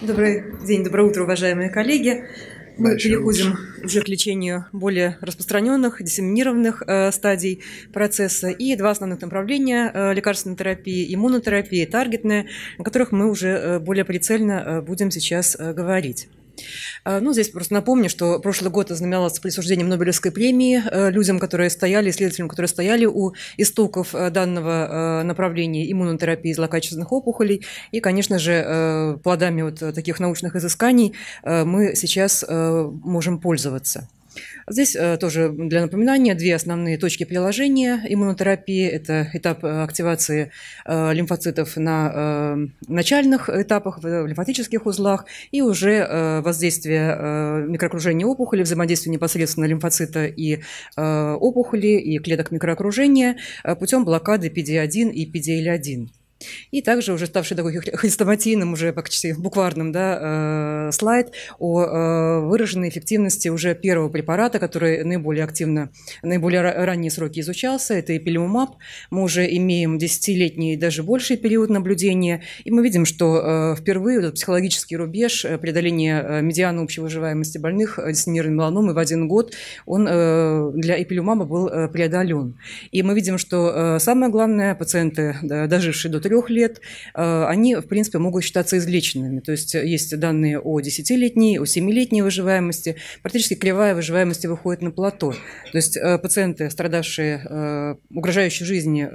Добрый день, доброе утро, уважаемые коллеги. Мы Дальше переходим лучше. уже к лечению более распространенных, диссеминированных э, стадий процесса. И два основных направления э, лекарственной терапии, иммунотерапии, таргетная, о которых мы уже э, более прицельно э, будем сейчас э, говорить. Э, ну, здесь просто напомню, что прошлый год ознаменовался присуждением Нобелевской премии э, людям, которые стояли, исследователям, которые стояли у истоков э, данного направления иммунотерапии злокачественных опухолей. И, конечно же, плодами вот таких научных изысканий мы сейчас можем пользоваться. Здесь э, тоже для напоминания две основные точки приложения иммунотерапии. Это этап э, активации э, лимфоцитов на начальных этапах, в лимфатических узлах, и уже воздействие микроокружения опухоли, взаимодействие непосредственно лимфоцита и опухоли, и клеток микроокружения путем блокады PD-1 и PD-L1. И также уже ставший такой хрестоматийным, уже почти букварным да, э, слайд о э, выраженной эффективности уже первого препарата, который наиболее активно, наиболее ранние сроки изучался, это эпилиумаб. Мы уже имеем десятилетний и даже больший период наблюдения, и мы видим, что э, впервые этот психологический рубеж э, преодоления э, медианы общей выживаемости больных э, с нервной меланомой в один год, он э, для эпилиумаба был преодолен. И мы видим, что э, самое главное, пациенты, да, дожившие до трех лет, э, они, в принципе, могут считаться излеченными. То есть э, есть данные о десятилетней, летней о 7 выживаемости. Практически кривая выживаемости выходит на плато. То есть э, пациенты, страдавшие угрожающей жизни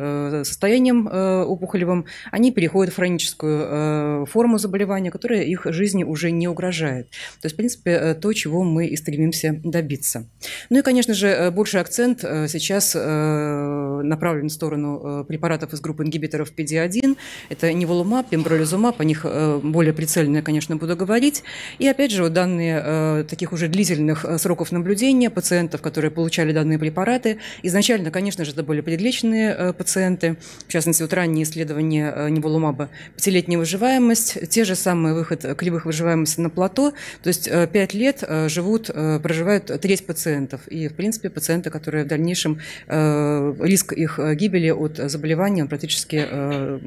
состоянием опухолевым, они переходят в хроническую форму заболевания, которая их жизни уже не угрожает. То есть, в принципе, то, чего мы и стремимся добиться. Ну и, конечно же, больший акцент сейчас направлен в сторону препаратов из группы ингибиторов PD-1, один, это неволумаб, пембролизумаб, о них э, более прицельно, конечно, буду говорить. И опять же, вот данные э, таких уже длительных э, сроков наблюдения пациентов, которые получали данные препараты, изначально, конечно же, это были предлеченные пациенты, в частности, вот ранние исследования неволумаба, пятилетняя выживаемость, те же самые выход кривых выживаемости на плато, то есть 5 лет живут, проживают треть пациентов, и, в принципе, пациенты, которые в дальнейшем риск их гибели от заболевания он практически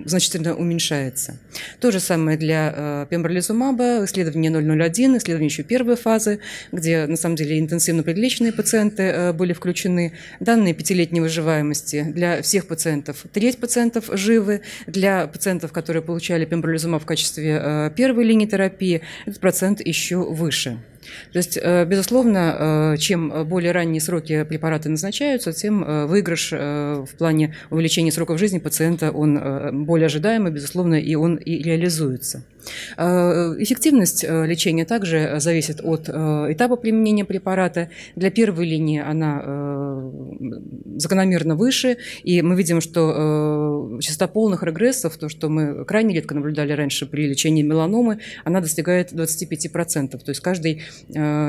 значительно уменьшается. То же самое для э, пембролизумаба, исследование 001, исследование еще первой фазы, где на самом деле интенсивно прилеченные пациенты э, были включены. Данные пятилетней выживаемости для всех пациентов. Треть пациентов живы. Для пациентов, которые получали пембролизумаб в качестве э, первой линии терапии, этот процент еще выше. То есть, э, безусловно, э, чем более ранние сроки препараты назначаются, тем э, выигрыш в плане увеличения сроков жизни пациента, он более ожидаемый, безусловно, и он и реализуется. Э, эффективность э, лечения также зависит от э, этапа применения препарата. Для первой линии она закономерно выше, и мы видим, что частота полных регрессов, то, что мы крайне редко наблюдали раньше при лечении меланомы, она достигает 25%. То есть каждый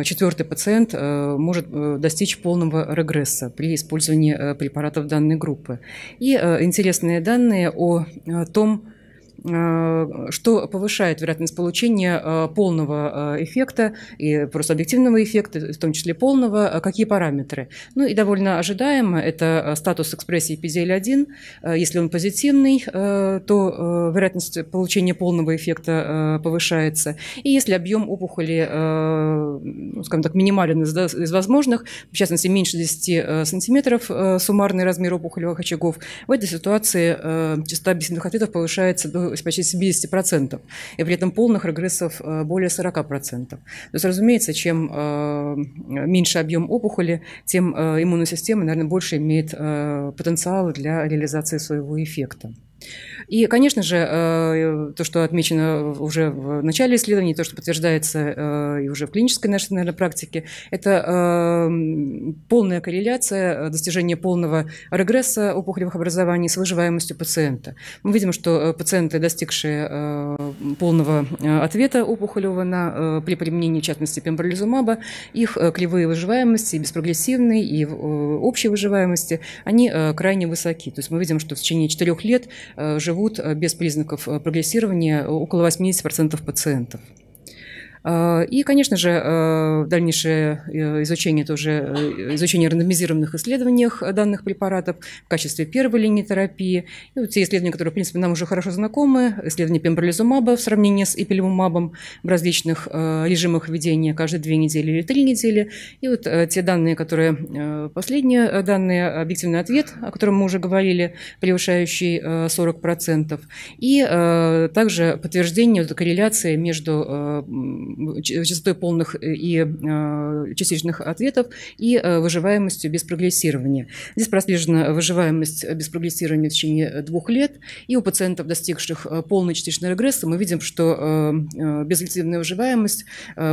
четвертый пациент может достичь полного регресса при использовании препаратов данной группы. И интересные данные о том, Э, что повышает вероятность получения э, полного э, эффекта и просто объективного эффекта, в том числе полного, какие параметры. Ну и довольно ожидаемо это статус экспрессии PDL1. Если он позитивный, то вероятность получения полного эффекта повышается. И если объем опухоли, ну, скажем так, минимален из, возможных, в частности, меньше 10 сантиметров суммарный размер опухолевых очагов, в этой ситуации частота бессильных ответов повышается до с почти 70%, и при этом полных регрессов э, более 40%. То есть, разумеется, чем э, меньше объем опухоли, тем э, иммунная система, наверное, больше имеет потенциала для реализации своего эффекта. И, конечно же, э, то, что отмечено уже в начале исследований, то, что подтверждается э, и уже в клинической нашей, наверное, практике, это эм, полная корреляция э, достижения полного регресса опухолевых образований с выживаемостью пациента. Мы видим, что пациенты, достигшие полного ответа опухолевого на, при применении, в частности, пембролизумаба, их кривые выживаемости, и беспрогрессивные, и общие выживаемости, они крайне высоки. То есть мы видим, что в течение четырех лет живут живут э, без признаков э, прогрессирования э, около 80% пациентов. Э, и, конечно же, э, дальнейшее э, изучение тоже, изучение рандомизированных исследований данных препаратов в качестве первой линии терапии. И вот те исследования, которые, в принципе, нам уже хорошо знакомы, исследования пембролизумаба в сравнении с эпилемумабом в различных режимах введения каждые две недели или три недели. И вот те данные, которые последние данные, объективный ответ, о котором мы уже говорили, превышающий 40%. И также подтверждение вот, корреляции между частотой полных э, и э, частичных ответов и э, выживаемостью без прогрессирования. Здесь прослежена выживаемость без прогрессирования в течение двух лет. И у пациентов, достигших полной частичной регрессии, мы видим, что безрецидивная выживаемость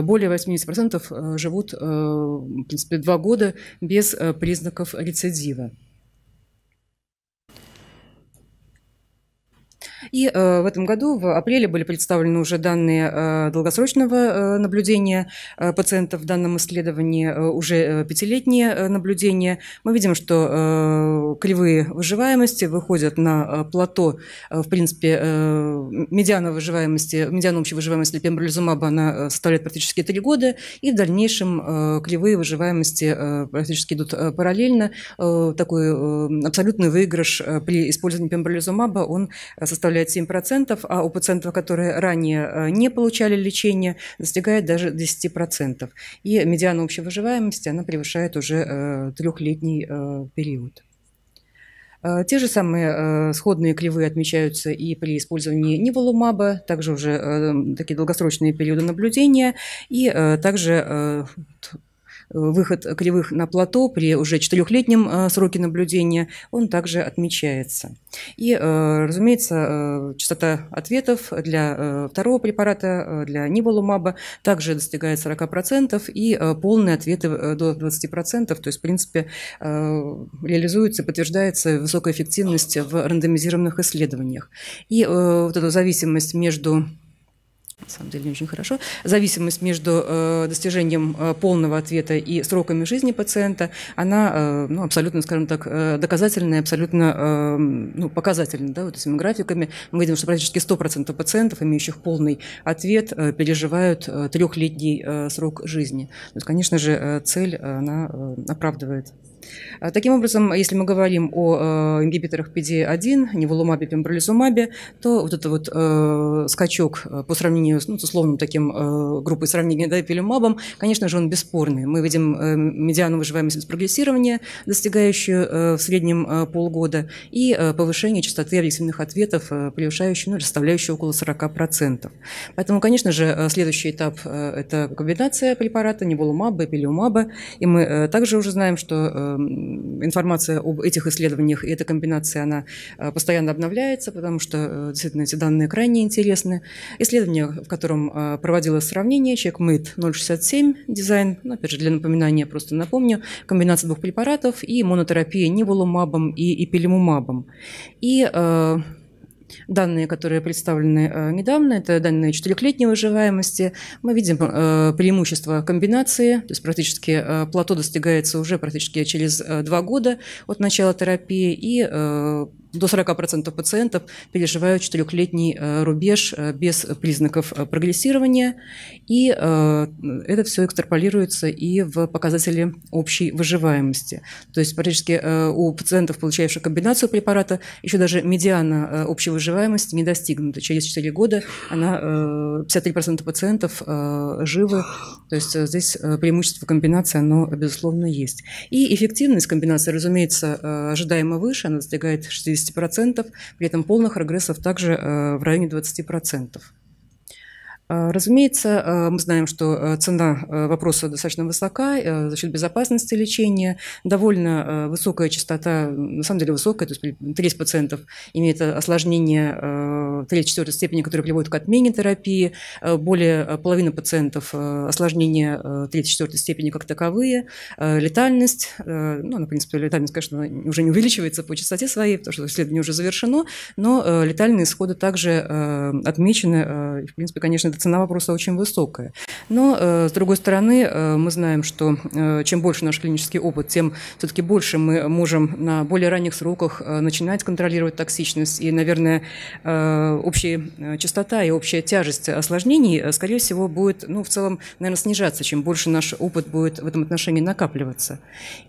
более 80% живут в принципе, два года без признаков рецидива. И э, в этом году, в апреле, были представлены уже данные э, долгосрочного э, наблюдения пациентов в данном исследовании, уже пятилетние наблюдения. Мы видим, что кривые выживаемости выходят на плато, в принципе, медиана выживаемости, медиана общей выживаемости пембролизумаба, она составляет практически три года, и в дальнейшем кривые выживаемости практически идут параллельно. Такой абсолютный выигрыш при использовании пембролизумаба, он составляет составляет 7%, а у пациентов, которые ранее э, не получали лечение, достигает даже 10%. И медиана общей выживаемости она превышает уже э, трехлетний э, период. Те же самые сходные кривые отмечаются и при использовании ниволумаба, также уже такие долгосрочные периоды наблюдения, и также выход кривых на плато при уже четырехлетнем э, сроке наблюдения, он также отмечается. И, э, разумеется, э, частота ответов для второго препарата, для ниволумаба, также достигает 40%, и полные ответы до 20%, то есть, в принципе, реализуется, подтверждается высокая эффективность в рандомизированных исследованиях. И вот эта зависимость между на самом деле не очень хорошо, зависимость между э, достижением э, полного ответа и сроками жизни пациента, она э, ну, абсолютно, скажем так, э, доказательная, абсолютно э, ну, показательная Да, вот этими графиками мы видим, что практически 100% пациентов, имеющих полный ответ, э, переживают э, трехлетний э, срок жизни. То есть, конечно же, э, цель э, она, э, оправдывает Э, таким образом, если мы говорим о э, ингибиторах PD-1, неволумабе, пембролизумабе, то вот этот вот э, скачок по сравнению с, ну, с условным таким группой сравнения да, пилюмабом, конечно же, он бесспорный. Мы видим медиану выживаемости без прогрессирования, достигающую в среднем полгода, и повышение частоты объективных ответов, э, превышающую, ну, составляющую около 40%. Поэтому, конечно же, следующий этап это комбинация препарата неволумаба, пилюмаба, и мы также уже знаем, что информация об этих исследованиях, и эта комбинация, она э, постоянно обновляется, потому что э, действительно эти данные крайне интересны. Исследование, в котором э, проводилось сравнение, CheckMate 067 дизайн, ну, опять же, для напоминания просто напомню, комбинация двух препаратов и монотерапия ниволумабом и эпилемумабом И данные, которые представлены э, недавно, это данные четырехлетней выживаемости. Мы видим э, преимущество комбинации, то есть практически э, плато достигается уже практически через два года от начала терапии, и до 40% пациентов переживают четырехлетний э, рубеж э, без признаков э, прогрессирования, и это все экстраполируется и в показатели общей выживаемости. То есть практически у пациентов, получающих комбинацию препарата, еще даже медиана общей выживаемости не достигнута. Через 4 года она 53% пациентов живы, то есть здесь преимущество комбинации, оно, безусловно, есть. И эффективность комбинации, разумеется, ожидаемо выше, она достигает 60 60%, при этом полных регрессов также э, в районе 20%. Э, разумеется, э, мы знаем, что э, цена вопроса достаточно высока за счет безопасности лечения, довольно высокая частота, на самом деле высокая, то есть 30% имеют осложнение 3-4 степени, которые приводят к отмене терапии, более половины пациентов осложнения 3-4 степени как таковые, летальность, ну, в принципе, летальность, конечно, уже не увеличивается по частоте своей, потому что исследование уже завершено, но летальные исходы также отмечены, в принципе, конечно, цена вопроса очень высокая. Но, э, с другой стороны, э, мы знаем, что э, чем больше наш клинический опыт, тем все-таки больше мы можем на более ранних сроках начинать контролировать токсичность. И, наверное, общая частота и общая тяжесть осложнений, скорее всего, будет, ну, в целом, наверное, снижаться, чем больше наш опыт будет в этом отношении накапливаться.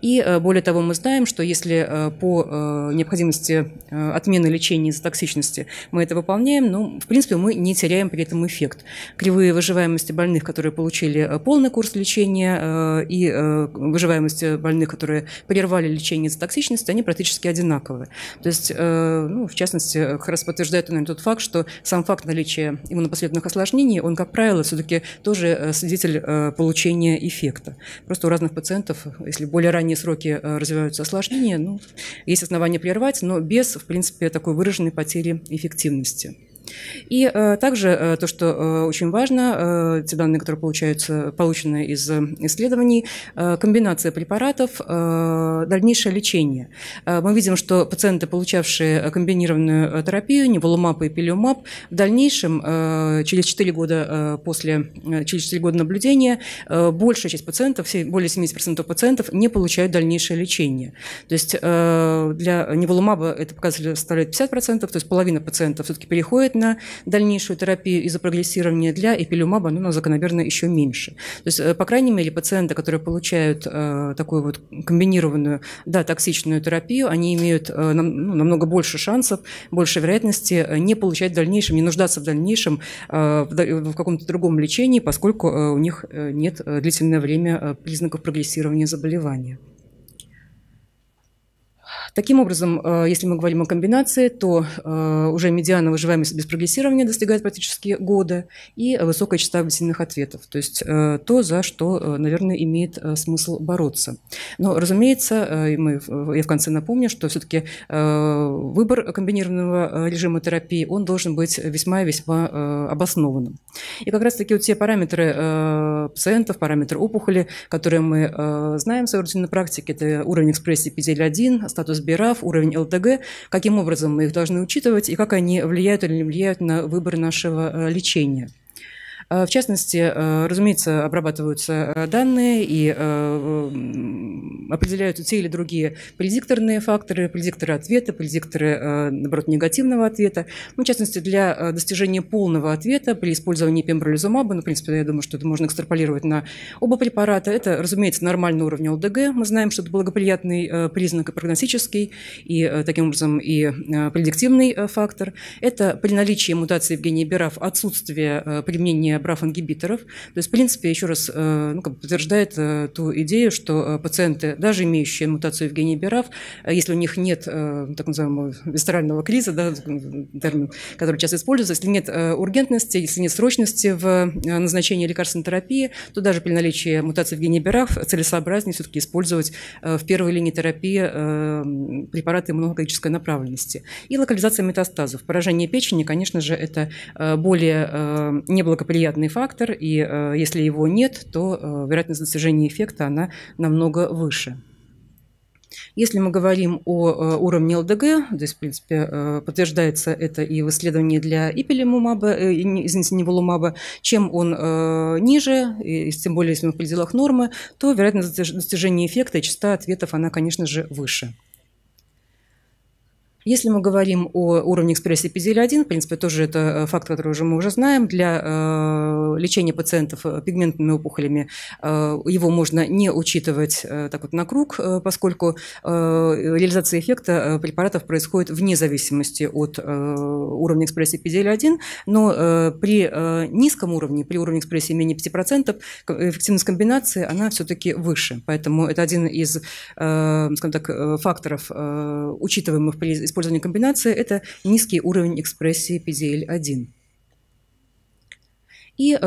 И, более того, мы знаем, что если по необходимости отмены лечения из-за токсичности мы это выполняем, ну, в принципе, мы не теряем при этом эффект кривые выживаемости больных, которые получили э, полный курс лечения, э, и э, выживаемости больных, которые прервали лечение из-за токсичности, они практически одинаковые. То есть, ну, в частности, как раз подтверждает наверное, тот факт, что сам факт наличия иммунопоследственных осложнений, он, как правило, все-таки тоже свидетель получения эффекта. Просто у разных пациентов, если более ранние сроки развиваются осложнения, ну, есть основания прервать, но без, в принципе, такой выраженной потери эффективности. И э, также э, то, что э, очень важно, те данные, которые получаются, получены из исследований, комбинация препаратов, дальнейшее лечение. Мы видим, что пациенты, получавшие комбинированную терапию, неволумаб и пилиумаб, в дальнейшем, через 4 года после, через 4 года наблюдения, большая часть пациентов, более 70% пациентов не получают дальнейшее лечение. То есть для неволумаба это показатель составляет 50%, то есть половина пациентов все-таки переходит на на дальнейшую терапию из-за прогрессирования для эпилюмаба, ну, закономерно еще меньше. То есть, э, по крайней мере, пациенты, которые получают э, такую вот комбинированную, да, токсичную терапию, они имеют э, нам, ну, намного больше шансов, больше вероятности э, не получать в дальнейшем, не нуждаться в дальнейшем э, в, каком-то другом лечении, поскольку э, у них э, нет длительное время признаков прогрессирования заболевания. Таким образом, э, если мы говорим о комбинации, то э, уже медиана выживаемость без прогрессирования достигает практически года и высокая частота объяснительных ответов. То есть э, то, за что, наверное, имеет смысл бороться. Но, разумеется, мы, я в конце напомню, что все-таки выбор комбинированного режима терапии, он должен быть весьма и весьма обоснованным. И как раз-таки вот те параметры пациентов, параметры опухоли, которые мы знаем в своей рутинной практике, это уровень экспрессии PDL-1, статус избирав уровень ЛТГ, каким образом мы их должны учитывать и как они влияют или не влияют на выбор нашего э, лечения. Э, в частности, э, разумеется, обрабатываются э, данные и определяются те или другие предикторные факторы, предикторы ответа, предикторы, наоборот, негативного ответа. Ну, в частности, для достижения полного ответа при использовании пембролизумаба, ну, в принципе, я думаю, что это можно экстраполировать на оба препарата. Это, разумеется, нормальный уровень ЛДГ. Мы знаем, что это благоприятный признак и прогностический, и таким образом и предиктивный фактор. Это при наличии мутации в гене БИРАФ отсутствие применения применения BRAF-ингибиторов. То есть, в принципе, еще раз э, ну, как бы подтверждает э, ту идею, что э, пациенты, даже имеющие мутацию Евгения гене BRAF, если у них нет так называемого висцерального криза, да, термин, который часто используется, если нет ургентности, если нет срочности в назначении лекарственной терапии, то даже при наличии мутации Евгения гене BRAF целесообразнее все-таки использовать в первой линии терапии препараты иммунологической направленности. И локализация метастазов. Поражение печени, конечно же, это более неблагоприятно благоприятный фактор, и э, если его нет, то э, вероятность достижения эффекта она намного выше. Если мы говорим о э, уровне ЛДГ, здесь, в принципе, э, подтверждается это и в исследовании для ипилимумаба, э, извините, не волумаба чем он ниже, и тем более, если он в пределах нормы, то вероятность достижения эффекта и частота ответов, она, конечно же, выше. Если мы говорим о уровне экспрессии PDL-1, в принципе, тоже это э, факт, который уже мы уже знаем, для э, лечения пациентов э, пигментными опухолями э, его можно не учитывать э, так вот на круг, э, поскольку э, реализация эффекта э, препаратов происходит вне зависимости от э, уровня экспрессии PDL-1, но э, при э, низком уровне, при уровне экспрессии менее 5%, эффективность комбинации, она все-таки выше. Поэтому это один из э, скажем так, факторов, э, учитываемых при использования комбинации – это низкий уровень экспрессии PDL-1. И э,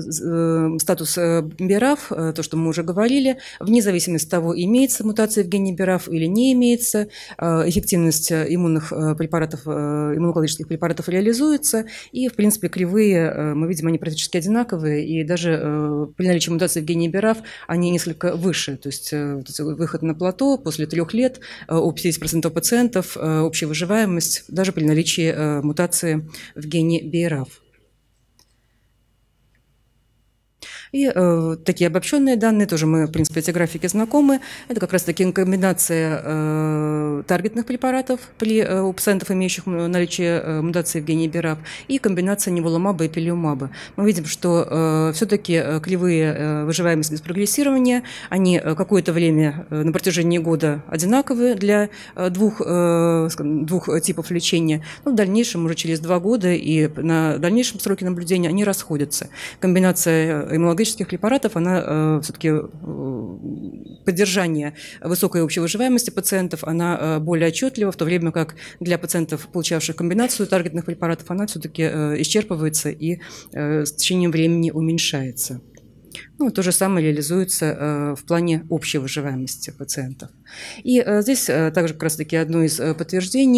э, статус э, Берав, э, то, что мы уже говорили, вне зависимости от того, имеется мутация в гене Берав или не имеется, э, эффективность э, иммунных препаратов, э, иммунологических препаратов реализуется, и, в принципе, кривые, э, мы видим, они практически одинаковые, и даже э, при наличии мутации в гене Берав они несколько выше, то есть э, выход на плато после трех лет э, у 50% пациентов, э, общая выживаемость, даже при наличии э, мутации в гене Берав. И э, такие обобщенные данные, тоже мы, в принципе, эти графики знакомы. Это как раз-таки комбинация э, таргетных препаратов при, э, у пациентов, имеющих э, наличие э, мутации в гене БИРАП, и комбинация неволомаба и пелиумаба. Мы видим, что э, все-таки э, кривые э, выживаемость без прогрессирования, они э, какое-то время э, на протяжении года одинаковые для э, двух, э, двух типов лечения. Но в дальнейшем, уже через два года и на дальнейшем сроке наблюдения, они расходятся. Комбинация иммунологии фармакологических препаратов, она э, все-таки э, поддержание высокой общей выживаемости пациентов, она э, более отчетлива, в то время как для пациентов, получавших комбинацию таргетных препаратов, она все-таки исчерпывается и с течением времени уменьшается. Ну, то же самое реализуется э, в плане общей выживаемости пациентов. И э, здесь э, также как раз-таки одно из подтверждений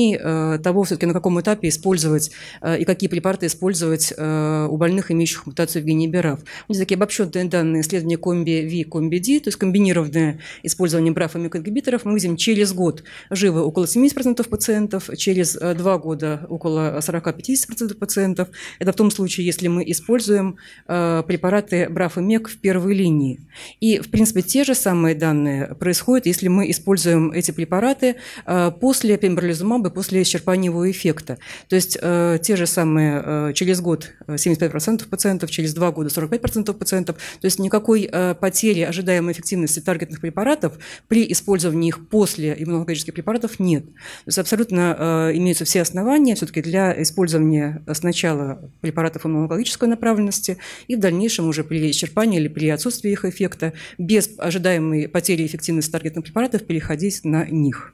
того, все-таки на каком этапе использовать и какие препараты использовать у больных, имеющих мутацию в гене БРАФ. Здесь такие обобщенные данные исследования комби-В, комби-Д, то есть комбинированное использование БРАФ и микоингибиторов, мы видим через год живы около 70% пациентов, через два года около 40-50% пациентов. Это в том случае, если мы используем препараты БРАФ и МЕК человек в первой линии. И, в принципе, те же самые данные происходят, если мы используем эти препараты э, после пембролизумаба, после исчерпания его эффекта. То есть э, те же самые э, через год 75% пациентов, через два года 45% пациентов. То есть никакой потери ожидаемой эффективности таргетных препаратов при использовании их после иммунологических препаратов нет. То есть абсолютно имеются все основания все-таки для использования сначала препаратов иммунологической направленности и в дальнейшем уже при исчерпании заболевания или при отсутствии их эффекта без ожидаемой потери эффективности таргетных препаратов переходить на них.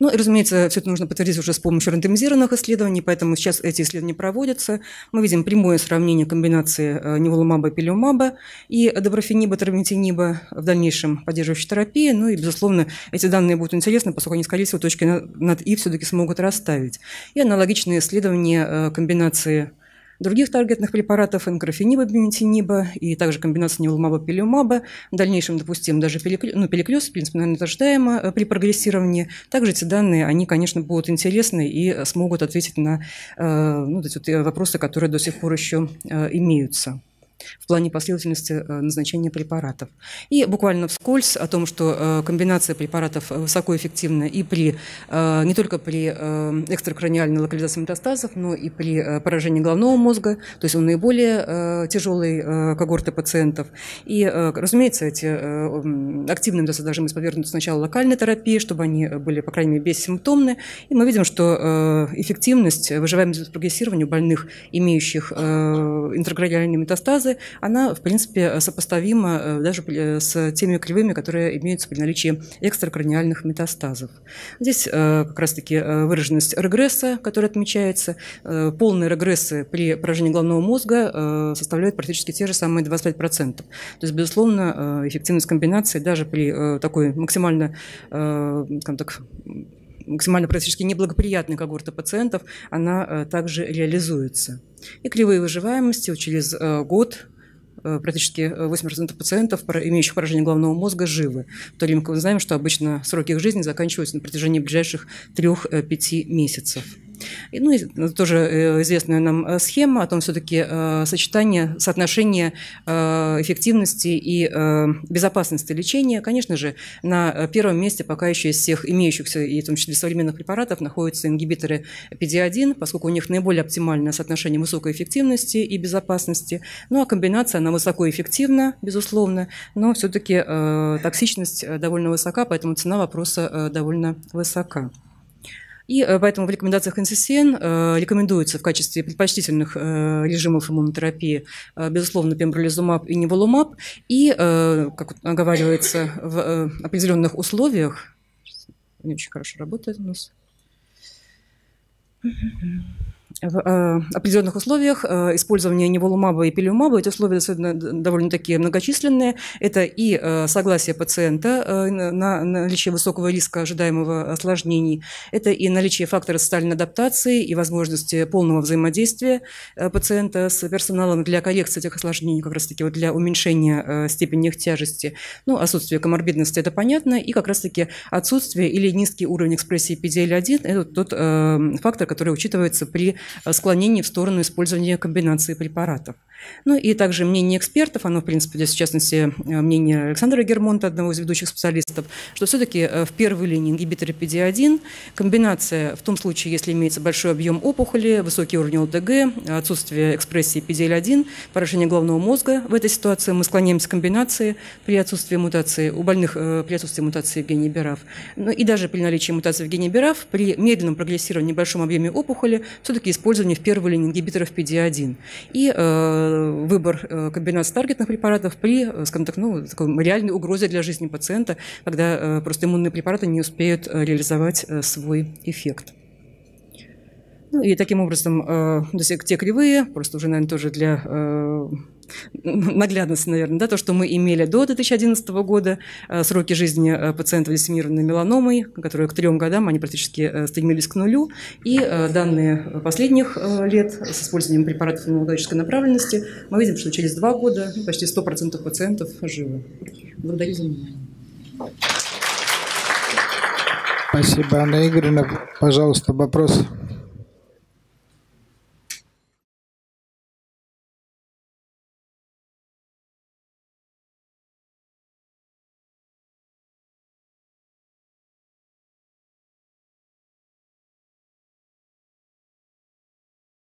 Ну и, разумеется, все это нужно подтвердить уже с помощью рандомизированных исследований, поэтому сейчас эти исследования проводятся. Мы видим прямое сравнение комбинации неволумаба э, и пилюмаба и доброфениба, травмитиниба в дальнейшем поддерживающей терапии. Ну и, безусловно, эти данные будут интересны, поскольку они, скорее всего, точки над «и» все-таки смогут расставить. И аналогичные исследования э, комбинации других таргетных препаратов, инкрофениба, бимитиниба и также комбинация неулмаба, пелиумаба В дальнейшем допустим даже пиликлез, ну, пиликлез в принципе, наверное, ожидаемо э, при прогрессировании. Также эти данные, они, конечно, будут интересны и смогут ответить на э, ну, эти вот э, вопросы, которые до сих пор еще имеются в плане последовательности э, назначения препаратов. И буквально вскользь о том, что э, комбинация препаратов э, высокоэффективна и при, не только при экстракраниальной локализации метастазов, но и при поражении головного мозга, то есть у наиболее тяжелой когорты пациентов. И, разумеется, эти активные дозы должны быть подвергнуты сначала локальной терапии, чтобы они были, по крайней мере, бессимптомны. И мы видим, что эффективность выживаемости прогрессирования больных, имеющих интеркраниальные метастазы, она, в принципе, сопоставима э, даже э, с теми кривыми, которые имеются при наличии экстракраниальных метастазов. Здесь э, как раз-таки выраженность регресса, которая отмечается. Полные регрессы при поражении головного мозга составляют практически те же самые 25%. То есть, безусловно, эффективность комбинации даже при такой максимально, скажем так, максимально практически неблагоприятной когорты пациентов, она э, также реализуется. И кривые выживаемости через э, год э, практически 80% пациентов, имеющих поражение головного мозга, живы. В то время как мы знаем, что обычно сроки их жизни заканчиваются на протяжении ближайших 3-5 месяцев. И, ну, это тоже э, известная нам э, схема о том все-таки э, сочетание, соотношение эффективности и безопасности лечения. Конечно же, на первом месте пока еще из всех имеющихся, и в том числе современных препаратов, находятся ингибиторы PD-1, поскольку у них наиболее оптимальное соотношение высокой эффективности и безопасности. Ну а комбинация, она высокоэффективна, безусловно, но все-таки токсичность довольно высока, поэтому цена вопроса довольно высока. И э, поэтому в рекомендациях НССН э, рекомендуется в качестве предпочтительных э, режимов иммунотерапии, безусловно, пембролизумаб и неволумаб. И, как оговаривается, в определенных условиях... Не очень хорошо работает у нас в э, определенных условиях э, использование неволумаба и пилюмаба, эти условия довольно-таки многочисленные. Это и э, согласие пациента на наличие высокого риска ожидаемого осложнений, это и наличие фактора социальной адаптации и возможности полного взаимодействия пациента с персоналом для коррекции этих осложнений, как раз-таки вот для уменьшения степени их тяжести. Ну, отсутствие коморбидности – это понятно, и как раз-таки отсутствие или низкий уровень экспрессии PDL-1 – это тот фактор, который учитывается при Э, склонение в сторону использования комбинации препаратов. Ну и также мнение экспертов, оно, в принципе, здесь, в частности, э, мнение Александра Гермонта, одного из ведущих специалистов, что все-таки э, в первой линии ингибиторы PD-1, комбинация в том случае, если имеется большой объем опухоли, высокий уровень ЛДГ, отсутствие экспрессии PD-L1, поражение головного мозга, в этой ситуации мы склоняемся к комбинации при отсутствии мутации, у больных при отсутствии мутации Евгения Берав. Ну и даже при наличии мутации Евгения Берав, при медленном прогрессировании в большом объеме опухоли, все-таки использование в первой линии ингибиторов PD-1 и э, выбор э, комбинаций таргетных препаратов при, э, скажем так, ну, такой реальной угрозе для жизни пациента, когда э, просто иммунные препараты не успеют э, реализовать э, свой эффект. Ну, и таким образом э, те кривые, просто уже, наверное, тоже для э, наглядности, наверное, да, то, что мы имели до 2011 года, э, сроки жизни э, пациентов с меланомой, которые к трем годам, они практически э, стремились к нулю, и э, данные последних э, лет с использованием препаратов иммунологической направленности, мы видим, что через два года почти 100% пациентов живы. Благодарю за внимание. Спасибо, Анна Игоревна. Пожалуйста, вопрос.